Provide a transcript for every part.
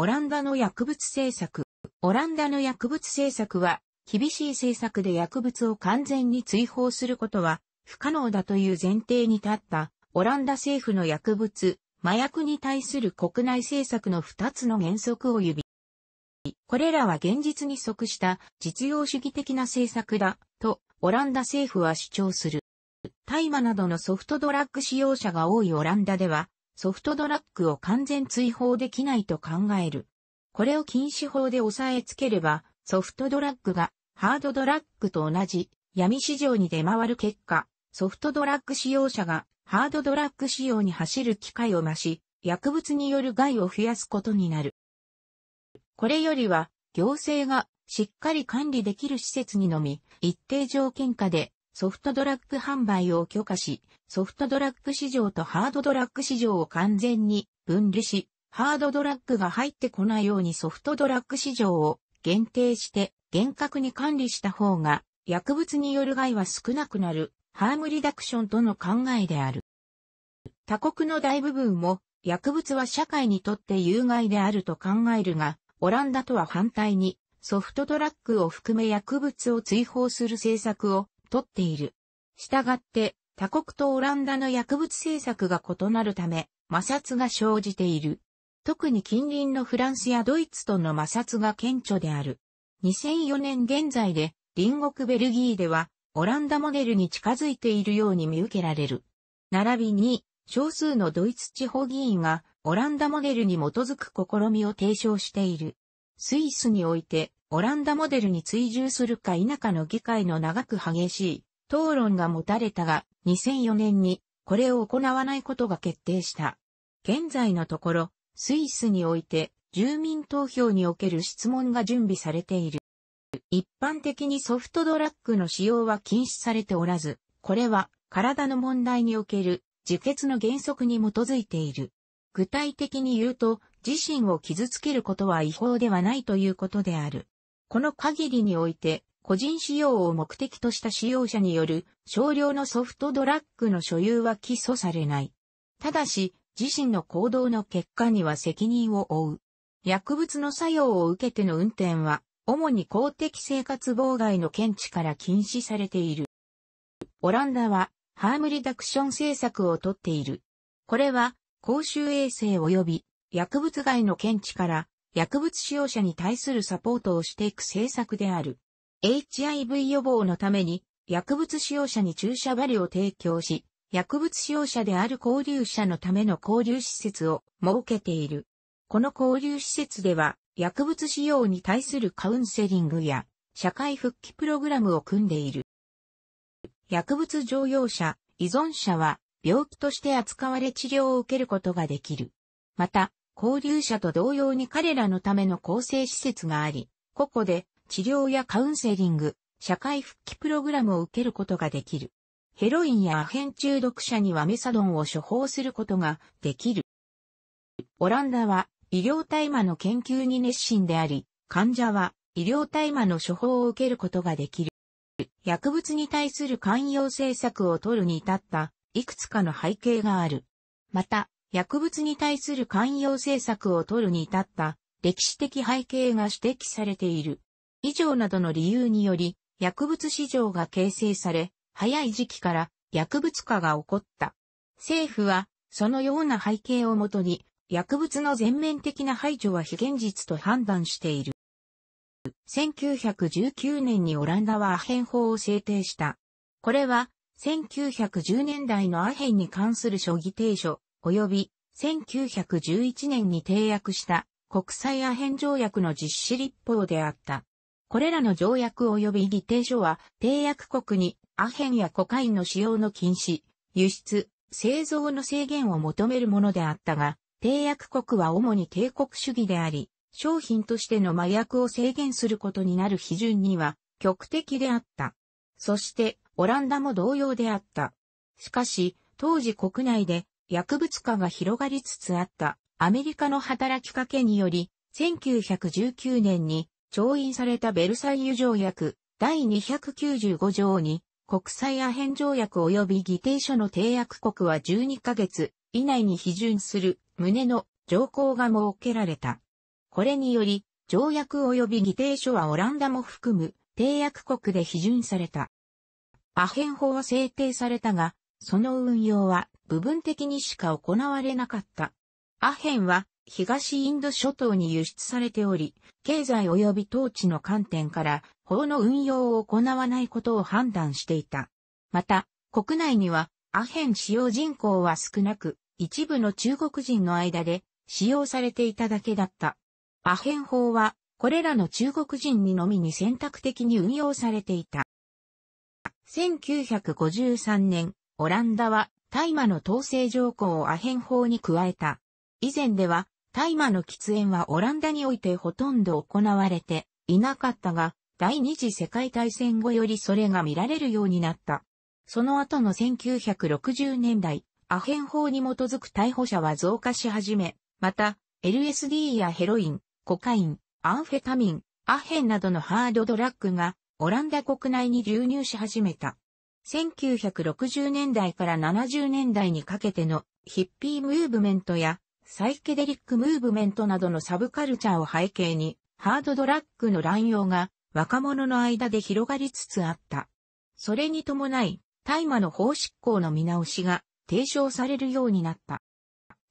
オランダの薬物政策。オランダの薬物政策は、厳しい政策で薬物を完全に追放することは不可能だという前提に立った、オランダ政府の薬物、麻薬に対する国内政策の2つの原則を指。これらは現実に即した実用主義的な政策だ、と、オランダ政府は主張する。大麻などのソフトドラッグ使用者が多いオランダでは、ソフトドラッグを完全追放できないと考える。これを禁止法で押さえつければ、ソフトドラッグがハードドラッグと同じ闇市場に出回る結果、ソフトドラッグ使用者がハードドラッグ使用に走る機会を増し、薬物による害を増やすことになる。これよりは、行政がしっかり管理できる施設にのみ、一定条件下でソフトドラッグ販売を許可し、ソフトドラッグ市場とハードドラッグ市場を完全に分離し、ハードドラッグが入ってこないようにソフトドラッグ市場を限定して厳格に管理した方が薬物による害は少なくなるハームリダクションとの考えである。他国の大部分も薬物は社会にとって有害であると考えるが、オランダとは反対にソフトドラッグを含め薬物を追放する政策を取っている。したがって、他国とオランダの薬物政策が異なるため、摩擦が生じている。特に近隣のフランスやドイツとの摩擦が顕著である。2004年現在で、隣国ベルギーでは、オランダモデルに近づいているように見受けられる。並びに、少数のドイツ地方議員が、オランダモデルに基づく試みを提唱している。スイスにおいて、オランダモデルに追従するか否かの議会の長く激しい討論が持たれたが、2004年にこれを行わないことが決定した。現在のところ、スイスにおいて住民投票における質問が準備されている。一般的にソフトドラッグの使用は禁止されておらず、これは体の問題における自決の原則に基づいている。具体的に言うと、自身を傷つけることは違法ではないということである。この限りにおいて、個人使用を目的とした使用者による少量のソフトドラッグの所有は起訴されない。ただし、自身の行動の結果には責任を負う。薬物の作用を受けての運転は、主に公的生活妨害の検知から禁止されている。オランダは、ハームリダクション政策をとっている。これは、公衆衛生及び薬物害の検知から薬物使用者に対するサポートをしていく政策である。HIV 予防のために、薬物使用者に注射針を提供し、薬物使用者である交流者のための交流施設を設けている。この交流施設では、薬物使用に対するカウンセリングや、社会復帰プログラムを組んでいる。薬物常用者、依存者は、病気として扱われ治療を受けることができる。また、交流者と同様に彼らのための構成施設があり、個々で治療やカウンセリング、社会復帰プログラムを受けることができる。ヘロインやアヘン中毒者にはメサドンを処方することができる。オランダは医療大麻の研究に熱心であり、患者は医療大麻の処方を受けることができる。薬物に対する寛容政策を取るに至ったいくつかの背景がある。また、薬物に対する寛容政策を取るに至った歴史的背景が指摘されている。以上などの理由により、薬物市場が形成され、早い時期から薬物化が起こった。政府は、そのような背景をもとに、薬物の全面的な排除は非現実と判断している。1919年にオランダはアヘン法を制定した。これは、1910年代のアヘンに関する諸議定書、及び1911年に締約した国際アヘン条約の実施立法であった。これらの条約及び議定書は、締約国にアヘンやコカインの使用の禁止、輸出、製造の制限を求めるものであったが、締約国は主に帝国主義であり、商品としての麻薬を制限することになる批准には極的であった。そして、オランダも同様であった。しかし、当時国内で薬物化が広がりつつあったアメリカの働きかけにより、1919年に調印されたベルサイユ条約第295条に国際アヘン条約及び議定書の締約国は12ヶ月以内に批准する旨の条項が設けられた。これにより、条約及び議定書はオランダも含む締約国で批准された。アヘン法は制定されたが、その運用は部分的にしか行われなかった。アヘンは東インド諸島に輸出されており、経済及び統治の観点から法の運用を行わないことを判断していた。また、国内にはアヘン使用人口は少なく、一部の中国人の間で使用されていただけだった。アヘン法は、これらの中国人にのみに選択的に運用されていた。1953年、オランダは大麻の統制条項をアヘン法に加えた。以前では、大麻の喫煙はオランダにおいてほとんど行われていなかったが、第二次世界大戦後よりそれが見られるようになった。その後の1960年代、アヘン法に基づく逮捕者は増加し始め、また、LSD やヘロイン、コカイン、アンフェタミン、アヘンなどのハードドラッグがオランダ国内に流入し始めた。1960年代から70年代にかけてのヒッピームーブメントやサイケデリックムーブメントなどのサブカルチャーを背景にハードドラッグの乱用が若者の間で広がりつつあった。それに伴い大麻の法執行の見直しが提唱されるようになった。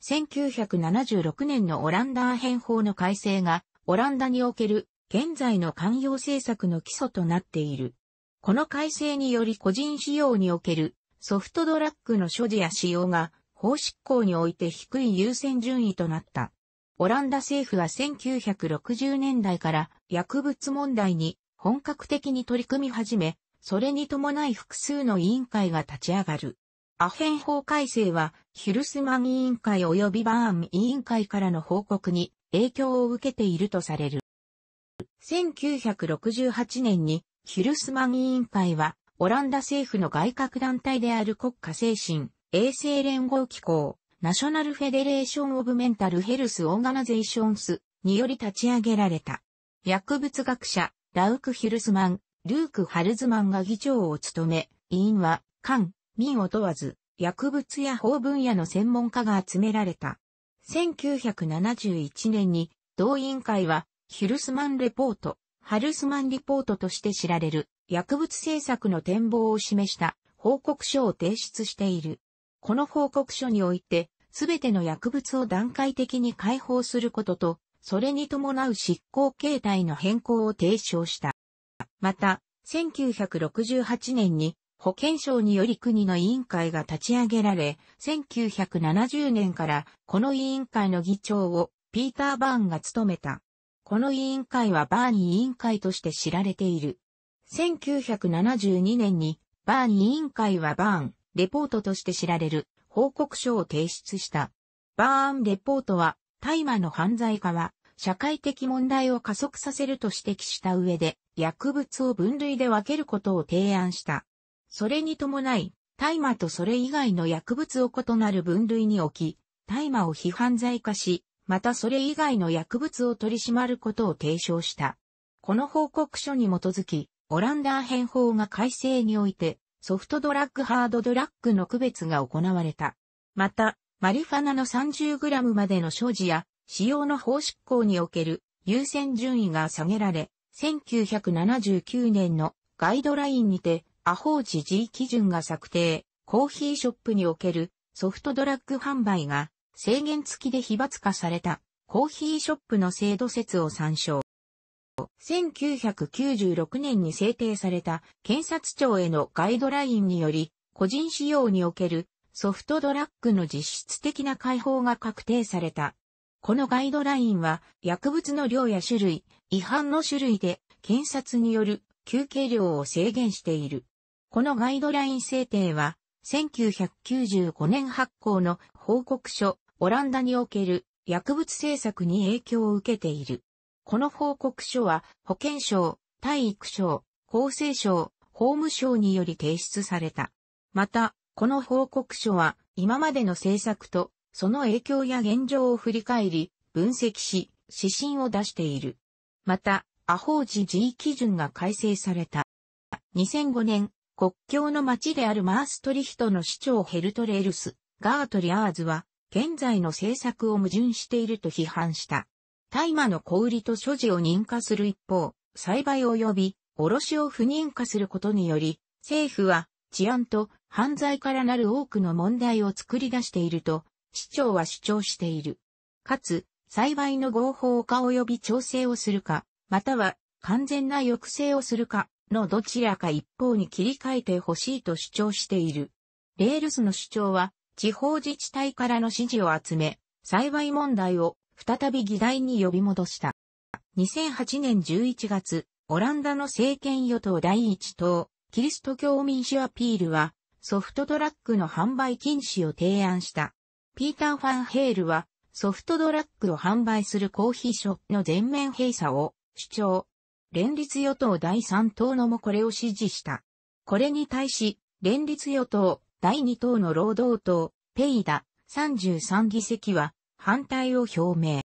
1976年のオランダー編法の改正がオランダにおける現在の寛容政策の基礎となっている。この改正により個人使用におけるソフトドラッグの所持や使用が法執行において低い優先順位となった。オランダ政府は1960年代から薬物問題に本格的に取り組み始め、それに伴い複数の委員会が立ち上がる。アヘン法改正は、ヒルスマン委員会及びバーン委員会からの報告に影響を受けているとされる。1968年にヒルスマン委員会は、オランダ政府の外郭団体である国家精神、衛生連合機構、ナショナルフェデレーション・オブ・メンタル・ヘルス・オーガナゼーションスにより立ち上げられた。薬物学者、ラウク・ヒルスマン、ルーク・ハルズマンが議長を務め、委員は、官、民を問わず、薬物や法分野の専門家が集められた。1971年に、同委員会は、ヒルスマンレポート、ハルスマンリポートとして知られる薬物政策の展望を示した報告書を提出している。この報告書において、すべての薬物を段階的に解放することと、それに伴う執行形態の変更を提唱した。また、1968年に保健省により国の委員会が立ち上げられ、1970年からこの委員会の議長をピーター・バーンが務めた。この委員会はバーニー委員会として知られている。1972年にバーニー委員会はバーン、レポートとして知られる報告書を提出した。バーンレポートは大麻の犯罪化は社会的問題を加速させると指摘した上で薬物を分類で分けることを提案した。それに伴い大麻とそれ以外の薬物を異なる分類に置き、大麻を非犯罪化し、またそれ以外の薬物を取り締まることを提唱した。この報告書に基づき、オランダー編法が改正において、ソフトドラッグハードドラッグの区別が行われた。また、マリファナの 30g までの所持や、使用の法執行における優先順位が下げられ、1979年のガイドラインにて、アホーチ G 基準が策定、コーヒーショップにおけるソフトドラッグ販売が制限付きで非罰化されたコーヒーショップの制度説を参照。1996年に制定された検察庁へのガイドラインにより、個人使用におけるソフトドラッグの実質的な解放が確定された。このガイドラインは薬物の量や種類、違反の種類で検察による休憩量を制限している。このガイドライン制定は1995年発行の報告書オランダにおける薬物政策に影響を受けている。この報告書は保健省、体育省、厚生省、法務省により提出された。また、この報告書は今までの政策とその影響や現状を振り返り、分析し、指針を出している。また、アホージ G 基準が改正された。2005年、国境の町であるマーストリヒトの市長ヘルトレールス、ガートリアーズは、現在の政策を矛盾していると批判した。大麻の小売りと所持を認可する一方、栽培及び卸を不認可することにより、政府は治安と犯罪からなる多くの問題を作り出していると、市長は主張している。かつ、栽培の合法化及び調整をするか、または完全な抑制をするかのどちらか一方に切り替えてほしいと主張している。レールスの主張は、地方自治体からの支持を集め、幸い問題を再び議題に呼び戻した。2008年11月、オランダの政権与党第一党、キリスト教民主アピールは、ソフトドラッグの販売禁止を提案した。ピーター・ファンヘールは、ソフトドラッグを販売するコーヒーショップの全面閉鎖を主張。連立与党第3党のもこれを支持した。これに対し、連立与党、第2党の労働党、ペイダ、33議席は反対を表明。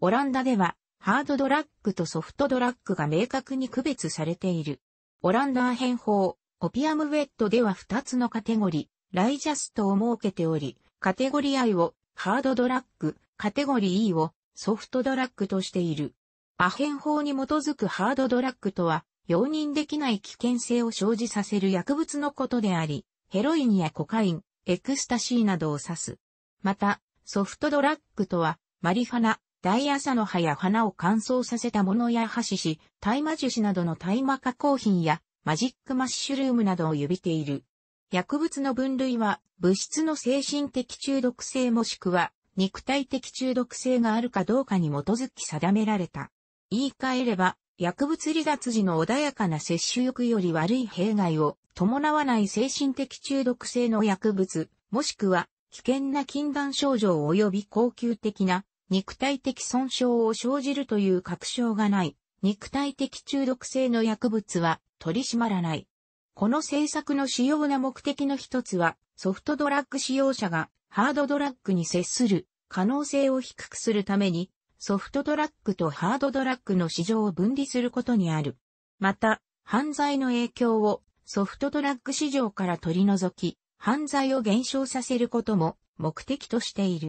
オランダでは、ハードドラッグとソフトドラッグが明確に区別されている。オランダ編法、オピアムウェットでは2つのカテゴリー、ライジャストを設けており、カテゴリー I をハードドラッグ、カテゴリー E をソフトドラッグとしている。アヘン法に基づくハードドラッグとは、容認できない危険性を生じさせる薬物のことであり、ヘロインやコカイン、エクスタシーなどを指す。また、ソフトドラッグとは、マリファナ、ダイアサの葉や花を乾燥させたものや箸し、大麻樹脂などの大麻加工品や、マジックマッシュルームなどを指ている。薬物の分類は、物質の精神的中毒性もしくは、肉体的中毒性があるかどうかに基づき定められた。言い換えれば、薬物離脱時の穏やかな摂取欲より悪い弊害を伴わない精神的中毒性の薬物、もしくは危険な禁断症状及び恒久的な肉体的損傷を生じるという確証がない肉体的中毒性の薬物は取り締まらない。この政策の主要な目的の一つはソフトドラッグ使用者がハードドラッグに接する可能性を低くするためにソフトドラッグとハードドラッグの市場を分離することにある。また、犯罪の影響をソフトドラッグ市場から取り除き、犯罪を減少させることも目的としている。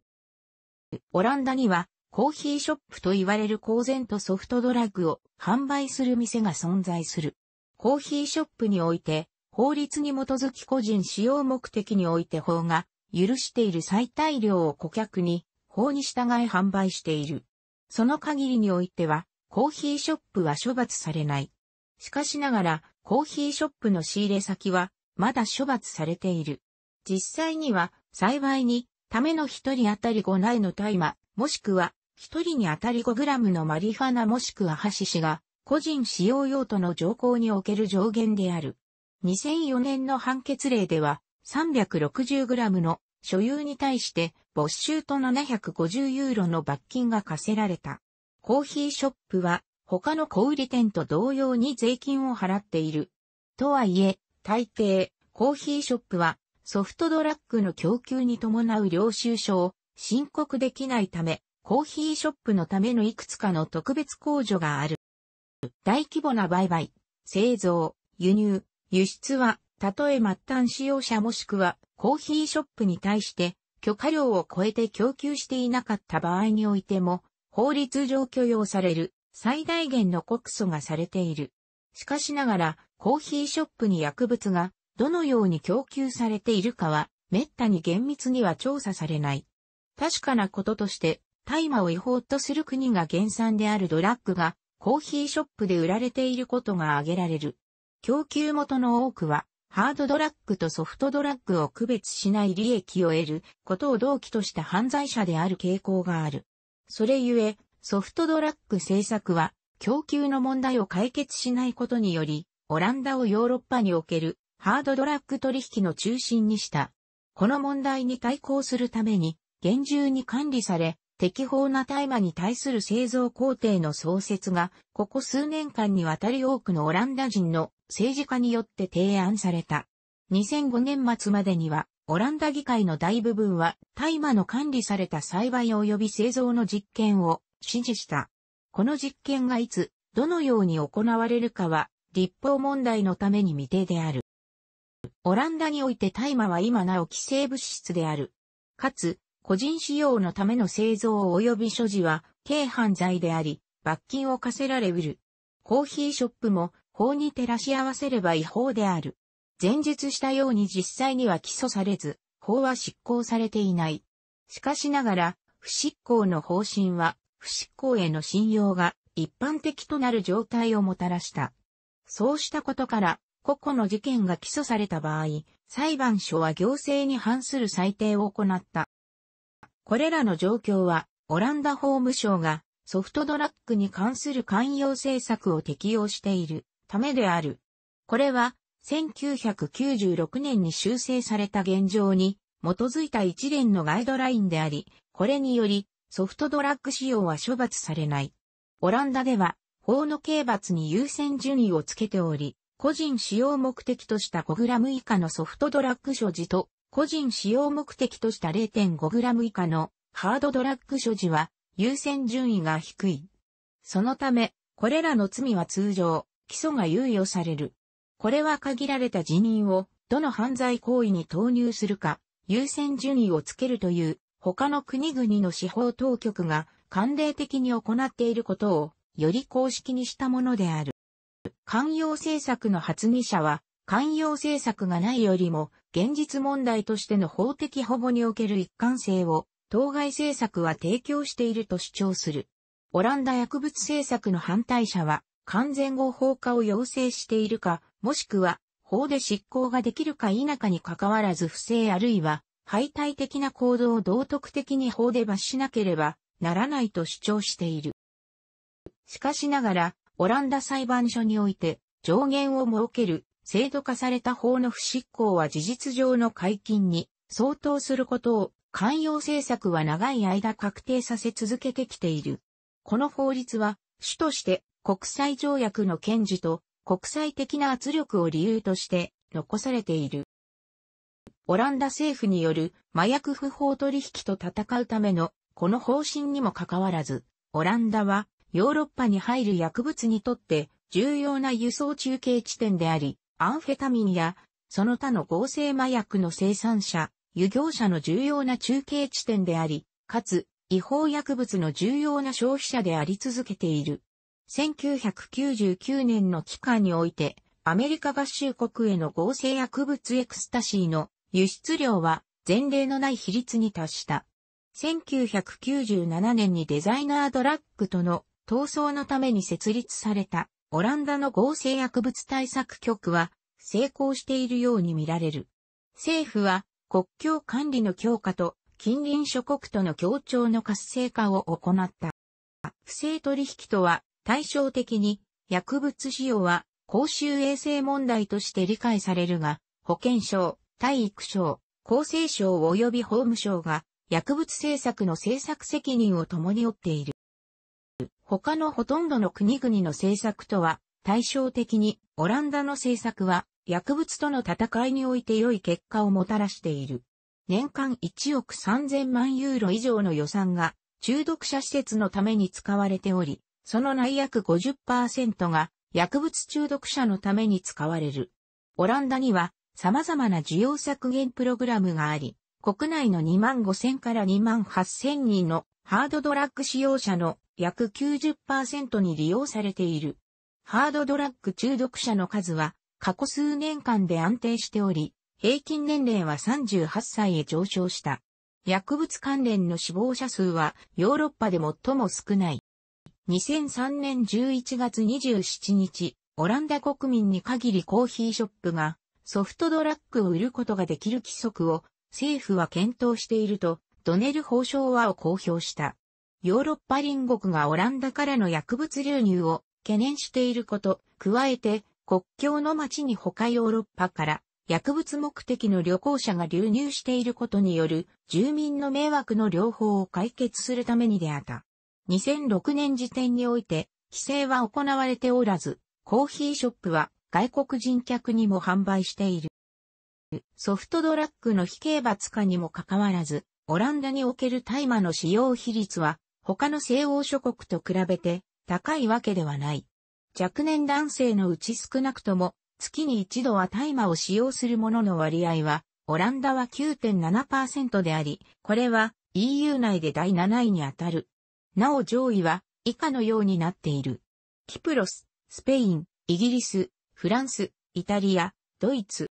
オランダにはコーヒーショップと言われる公然とソフトドラッグを販売する店が存在する。コーヒーショップにおいて法律に基づき個人使用目的において法が許している最大量を顧客に法に従い販売している。その限りにおいては、コーヒーショップは処罰されない。しかしながら、コーヒーショップの仕入れ先は、まだ処罰されている。実際には、幸いに、ための一人当たり5内の大麻、もしくは、一人に当たり5グラムのマリファナもしくはハシシが、個人使用用途の条項における上限である。2004年の判決例では、360グラムの所有に対して没収と750ユーロの罰金が課せられた。コーヒーショップは他の小売店と同様に税金を払っている。とはいえ、大抵、コーヒーショップはソフトドラッグの供給に伴う領収書を申告できないため、コーヒーショップのためのいくつかの特別控除がある。大規模な売買、製造、輸入、輸出は、たとえ末端使用者もしくはコーヒーショップに対して許可量を超えて供給していなかった場合においても、法律上許容される最大限の告訴がされている。しかしながら、コーヒーショップに薬物がどのように供給されているかは、滅多に厳密には調査されない。確かなこととして、大麻を違法とする国が原産であるドラッグが、コーヒーショップで売られていることが挙げられる。供給元の多くは、ハードドラッグとソフトドラッグを区別しない利益を得ることを動機とした犯罪者である傾向がある。それゆえ、ソフトドラッグ政策は供給の問題を解決しないことにより、オランダをヨーロッパにおけるハードドラッグ取引の中心にした。この問題に対抗するために、厳重に管理され、適法な大麻に対する製造工程の創設が、ここ数年間にわたり多くのオランダ人の政治家によって提案された。2005年末までには、オランダ議会の大部分は、大麻の管理された栽培及び製造の実験を支持した。この実験がいつ、どのように行われるかは、立法問題のために未定である。オランダにおいて大麻は今なお規制物質である。かつ、個人使用のための製造及び所持は、軽犯罪であり、罰金を課せられうる。コーヒーショップも法に照らし合わせれば違法である。前述したように実際には起訴されず、法は執行されていない。しかしながら、不執行の方針は、不執行への信用が一般的となる状態をもたらした。そうしたことから、個々の事件が起訴された場合、裁判所は行政に反する裁定を行った。これらの状況は、オランダ法務省がソフトドラッグに関する寛容政策を適用しているためである。これは、1996年に修正された現状に基づいた一連のガイドラインであり、これによりソフトドラッグ使用は処罰されない。オランダでは法の刑罰に優先順位をつけており、個人使用目的とした 5g 以下のソフトドラッグ所持と、個人使用目的とした 0.5g 以下のハードドラッグ所持は優先順位が低い。そのため、これらの罪は通常、起訴が猶予される。これは限られた辞任をどの犯罪行為に投入するか、優先順位をつけるという他の国々の司法当局が慣例的に行っていることをより公式にしたものである。寛容政策の発議者は、寛容政策がないよりも、現実問題としての法的保護における一貫性を、当該政策は提供していると主張する。オランダ薬物政策の反対者は、完全合法化を要請しているか、もしくは法で執行ができるか否かに関わらず不正あるいは敗退的な行動を道徳的に法で罰しなければならないと主張している。しかしながら、オランダ裁判所において上限を設ける制度化された法の不執行は事実上の解禁に相当することを寛容政策は長い間確定させ続けてきている。この法律は主として国際条約の堅持と国際的な圧力を理由として残されている。オランダ政府による麻薬不法取引と戦うためのこの方針にもかかわらず、オランダはヨーロッパに入る薬物にとって重要な輸送中継地点であり、アンフェタミンやその他の合成麻薬の生産者、輸業者の重要な中継地点であり、かつ違法薬物の重要な消費者であり続けている。1999年の期間において、アメリカ合衆国への合成薬物エクスタシーの輸出量は前例のない比率に達した。1997年にデザイナードラッグとの闘争のために設立されたオランダの合成薬物対策局は成功しているように見られる。政府は国境管理の強化と近隣諸国との協調の活性化を行った。不正取引とは対照的に薬物使用は公衆衛生問題として理解されるが、保健省、体育省、厚生省及び法務省が薬物政策の政策責任を共に負っている。他のほとんどの国々の政策とは対照的にオランダの政策は薬物との戦いにおいて良い結果をもたらしている。年間1億3000万ユーロ以上の予算が中毒者施設のために使われており、その内約50%が薬物中毒者のために使われる。オランダには様々な需要削減プログラムがあり、国内の2万5000から2万8000人のハードドラッグ使用者の約90%に利用されている。ハードドラッグ中毒者の数は過去数年間で安定しており、平均年齢は38歳へ上昇した。薬物関連の死亡者数はヨーロッパで最も少ない。2003年11月27日、オランダ国民に限りコーヒーショップがソフトドラッグを売ることができる規則を政府は検討しているとドネル法相はを公表した。ヨーロッパ隣国がオランダからの薬物流入を懸念していること、加えて国境の町に他ヨーロッパから薬物目的の旅行者が流入していることによる住民の迷惑の両方を解決するためにであった。2006年時点において、規制は行われておらず、コーヒーショップは外国人客にも販売している。ソフトドラッグの非刑罰化にもかかわらず、オランダにおける大麻の使用比率は、他の西欧諸国と比べて高いわけではない。若年男性のうち少なくとも、月に一度は大麻を使用する者の割合は、オランダは9.7%であり、これは EU 内で第7位にあたる。なお上位は以下のようになっている。キプロス、スペイン、イギリス、フランス、イタリア、ドイツ。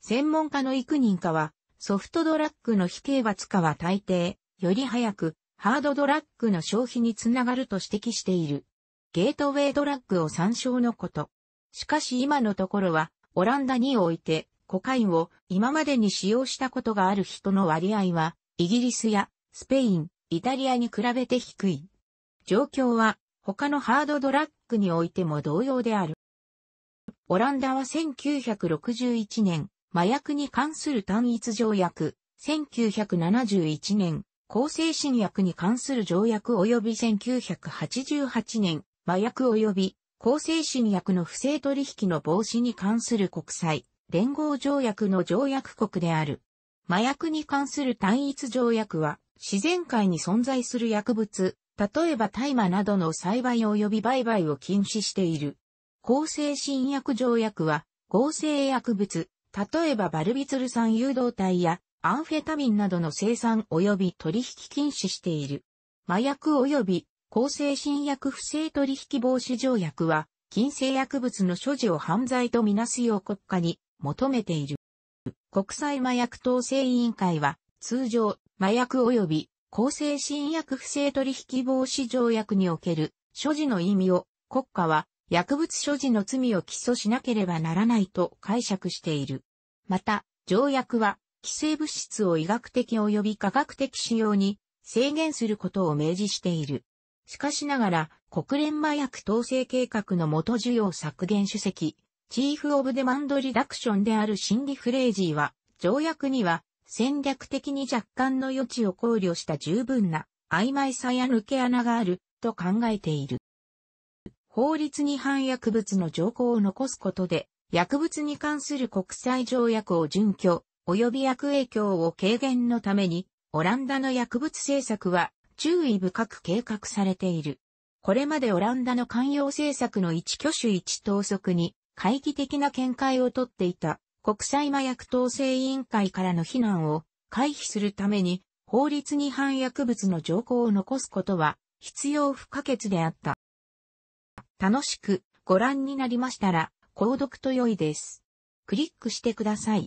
専門家の幾人かは、ソフトドラッグの非刑罰化は大抵、より早く、ハードドラッグの消費につながると指摘している。ゲートウェイドラッグを参照のこと。しかし今のところは、オランダにおいて、コカインを今までに使用したことがある人の割合は、イギリスやスペイン、イタリアに比べて低い。状況は他のハードドラッグにおいても同様である。オランダは1961年、麻薬に関する単一条約、1971年、抗精神薬に関する条約及び1988年、麻薬及び抗精神薬の不正取引の防止に関する国際連合条約の条約国である。麻薬に関する単一条約は自然界に存在する薬物、例えば大麻などの栽培及び売買を禁止している。抗生新薬条約は、合成薬物、例えばバルビツル酸誘導体やアンフェタミンなどの生産及び取引禁止している。麻薬及び抗精神薬不正取引防止条約は、禁制薬物の所持を犯罪とみなすよう国家に求めている。国際麻薬統制委員会は、通常、麻薬及び厚精神薬不正取引防止条約における所持の意味を国家は薬物所持の罪を起訴しなければならないと解釈している。また、条約は規制物質を医学的及び科学的使用に制限することを明示している。しかしながら、国連麻薬統制計画の元需要削減主席、チーフオブデマンドリダクションである心理フレイジーは、条約には戦略的に若干の余地を考慮した十分な曖昧さや抜け穴があると考えている。法律に反薬物の条項を残すことで、薬物に関する国際条約を準拠、及び悪影響を軽減のために、オランダの薬物政策は注意深く計画されている。これまでオランダの寛容政策の一挙手一投足に、会議的な見解をとっていた国際麻薬統制委員会からの非難を回避するために法律に反薬物の条項を残すことは必要不可欠であった。楽しくご覧になりましたら、購読と良いです。クリックしてください。